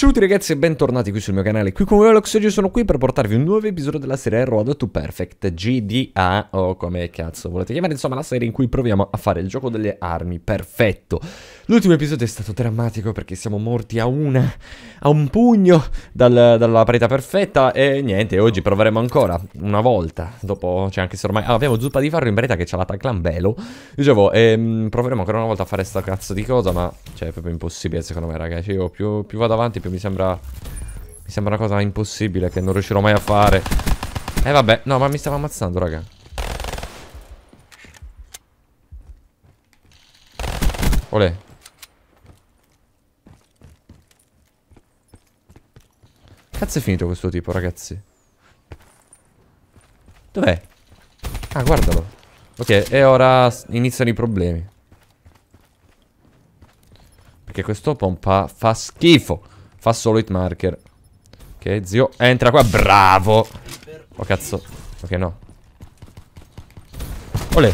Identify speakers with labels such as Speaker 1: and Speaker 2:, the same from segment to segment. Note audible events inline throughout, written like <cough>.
Speaker 1: Ciao a tutti ragazzi e bentornati qui sul mio canale, qui con Velox oggi sono qui per portarvi un nuovo episodio della serie Road to Perfect GDA o come cazzo volete chiamare, insomma la serie in cui proviamo a fare il gioco delle armi perfetto. L'ultimo episodio è stato drammatico perché siamo morti a una, a un pugno dal, dalla parità perfetta e niente, oggi proveremo ancora, una volta, dopo c'è cioè anche se ormai... Ah, abbiamo zuppa di farro in parità che c'ha la tagline bello, dicevo, ehm, proveremo ancora una volta a fare sta cazzo di cosa, ma cioè è proprio impossibile secondo me ragazzi, io più, più vado avanti più mi sembra... Mi sembra una cosa impossibile che non riuscirò mai a fare. Eh vabbè, no ma mi stava ammazzando raga. Olè Cazzo è finito questo tipo, ragazzi? Dov'è? Ah, guardalo. Ok, e ora iniziano i problemi. Perché questo pompa fa schifo. Fa solo hit marker. Ok, zio, entra qua. Bravo. Oh, cazzo. Ok, no. Olè.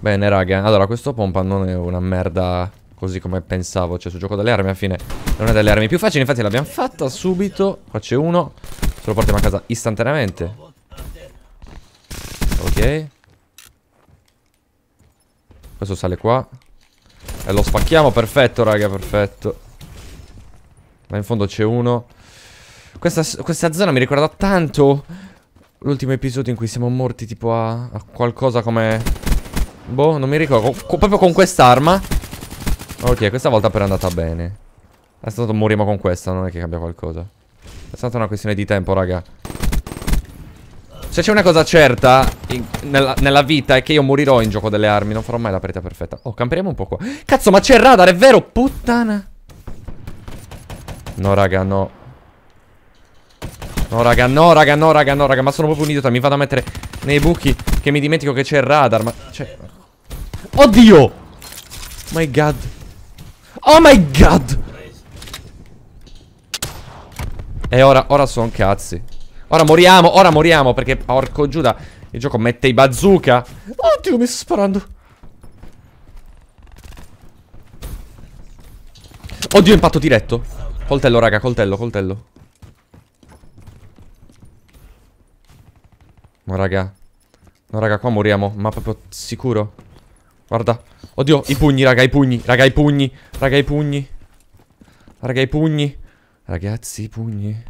Speaker 1: Bene, raga. Allora, questo pompa non è una merda così come pensavo Cioè sul gioco delle armi alla fine non è delle armi più facili Infatti l'abbiamo fatta subito Qua c'è uno Se lo portiamo a casa istantaneamente Ok Questo sale qua E lo spacchiamo Perfetto raga perfetto Là in fondo c'è uno questa, questa zona mi ricorda tanto L'ultimo episodio in cui siamo morti tipo a, a qualcosa come... Boh, non mi ricordo. Co proprio con quest'arma. Ok, questa volta però è andata bene. Adesso moriamo con questa, non è che cambia qualcosa. È stata una questione di tempo, raga. Se c'è una cosa certa in, nella, nella, vita è che io morirò in gioco delle armi. Non farò mai la preta perfetta. Oh, camperemo un po' qua. Cazzo, ma c'è il radar, è vero? Puttana. No, raga, no. No, raga, no, raga, no, raga, no, raga. Ma sono proprio un idiota. Mi vado a mettere nei buchi che mi dimentico che c'è il radar. Ma c'è... Oddio! My god. Oh my god E ora, ora sono cazzi Ora moriamo, ora moriamo Perché porco Giuda Il gioco mette i bazooka Oddio mi sto sparando Oddio impatto diretto Coltello raga, coltello, coltello No raga No raga qua moriamo Ma proprio sicuro Guarda. Oddio, i pugni, raga, i pugni. Raga, i pugni. Raga, i pugni. Raga, i pugni. Ragazzi, i pugni.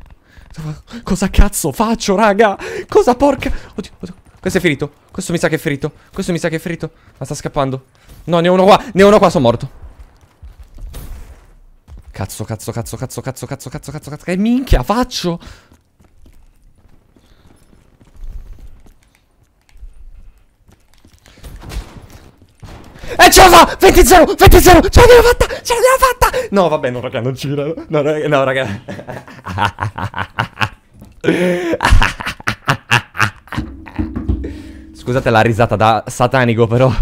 Speaker 1: Cosa cazzo faccio, raga? Cosa porca... Oddio, oddio. Questo è ferito. Questo mi sa che è ferito. Questo mi sa che è ferito. Ma sta scappando. No, ne ho uno qua. Ne ho uno qua, sono morto. Cazzo, cazzo, cazzo, cazzo, cazzo, cazzo, cazzo, cazzo, cazzo, cazzo. Che minchia faccio? E ce l'ho fa! 20 0, 20 0, ce l'abbiamo fatta, ce l'abbiamo fatta! No, vabbè, no, raga, non girano. No, raga, no, raga. Scusate la risata da satanico, però.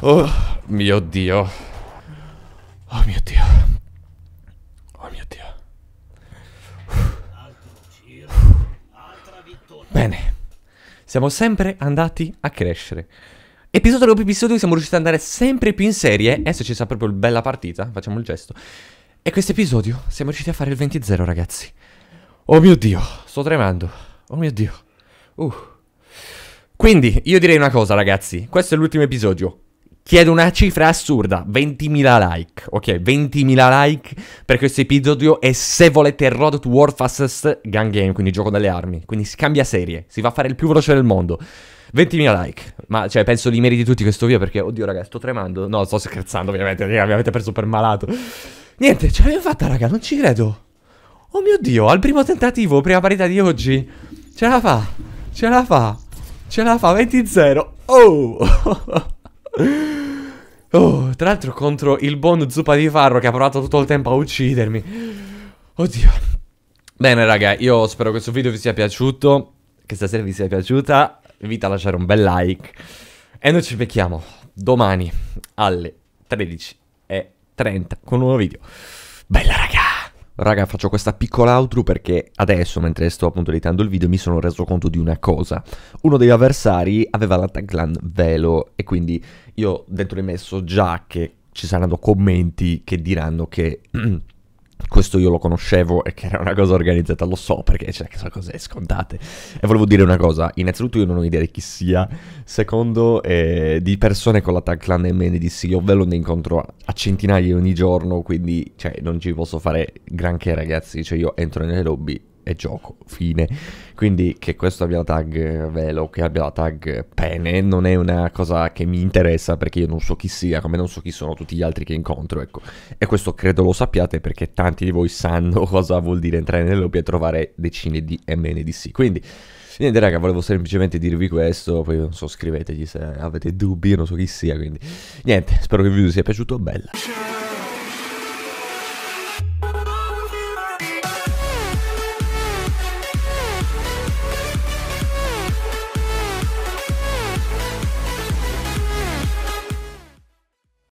Speaker 1: Oh mio Dio. Oh mio Dio. Oh mio Dio. Bene. Siamo sempre andati a crescere. Episodio dopo episodio siamo riusciti ad andare sempre più in serie. Adesso ci sta proprio il bella partita, facciamo il gesto. E questo episodio siamo riusciti a fare il 20-0, ragazzi. Oh mio Dio, sto tremando. Oh mio Dio. Uh. Quindi, io direi una cosa, ragazzi. Questo è l'ultimo episodio. Chiedo una cifra assurda, 20.000 like, ok? 20.000 like per questo episodio e se volete Road to War Fastest Gun Game, quindi gioco delle armi, quindi si cambia serie, si va a fare il più veloce del mondo. 20.000 like. Ma cioè, penso li meriti tutti questo video perché, oddio, ragazzi, sto tremando. No, sto scherzando, ovviamente. Mi avete preso per malato. Niente, ce l'abbiamo fatta, raga, non ci credo. Oh mio dio, al primo tentativo, prima parità di oggi. Ce la fa, ce la fa, ce la fa, 20-0. Oh! <laughs> oh, tra l'altro contro il buon Zuppa di Farro che ha provato tutto il tempo a uccidermi. Oddio. Bene, raga, io spero che questo video vi sia piaciuto. Che stasera vi sia piaciuta vi invito a lasciare un bel like. E noi ci becchiamo domani alle 13.30 con un nuovo video. Bella raga! Raga, faccio questa piccola outro perché adesso, mentre sto appunto editando il video, mi sono reso conto di una cosa. Uno degli avversari aveva la tagline Velo e quindi io dentro di me so già che ci saranno commenti che diranno che... <clears throat> questo io lo conoscevo e che era una cosa organizzata, lo so perché cioè, sono cose scontate. E volevo dire una cosa, innanzitutto io non ho idea di chi sia, secondo eh, di persone con la tag clan ve lo ne incontro a centinaia ogni giorno, quindi cioè, non ci posso fare granché ragazzi, cioè io entro nelle lobby è gioco, fine. Quindi che questo abbia la tag eh, Velo, che abbia la tag Pene, non è una cosa che mi interessa perché io non so chi sia, come non so chi sono tutti gli altri che incontro, ecco. E questo credo lo sappiate perché tanti di voi sanno <laughs> cosa vuol dire entrare nelle lobby e trovare decine di MNDC. Quindi... Niente raga, volevo semplicemente dirvi questo, poi non so, scrivetegli se avete dubbi, io non so chi sia, quindi... Niente, spero che il video vi sia piaciuto, bella!